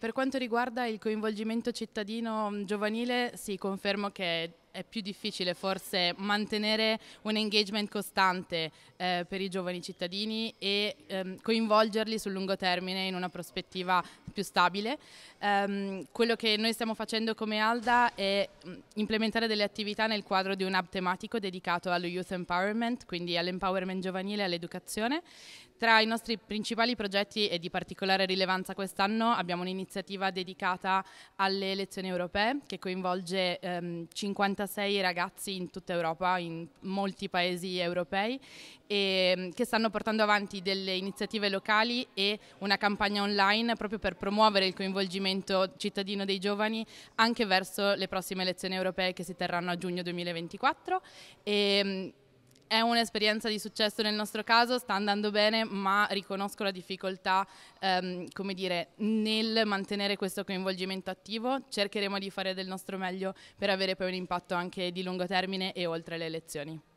Per quanto riguarda il coinvolgimento cittadino mm, giovanile, sì, confermo che è più difficile forse mantenere un engagement costante eh, per i giovani cittadini e ehm, coinvolgerli sul lungo termine in una prospettiva più stabile. Ehm, quello che noi stiamo facendo come ALDA è mm, implementare delle attività nel quadro di un hub tematico dedicato allo youth empowerment, quindi all'empowerment giovanile e all'educazione. Tra i nostri principali progetti e di particolare rilevanza quest'anno abbiamo un'iniziativa dedicata alle elezioni europee che coinvolge ehm, 50 36 ragazzi in tutta Europa, in molti paesi europei, e, ehm, che stanno portando avanti delle iniziative locali e una campagna online proprio per promuovere il coinvolgimento cittadino dei giovani anche verso le prossime elezioni europee che si terranno a giugno 2024. E, ehm, è un'esperienza di successo nel nostro caso, sta andando bene, ma riconosco la difficoltà ehm, dire, nel mantenere questo coinvolgimento attivo. Cercheremo di fare del nostro meglio per avere poi un impatto anche di lungo termine e oltre le elezioni.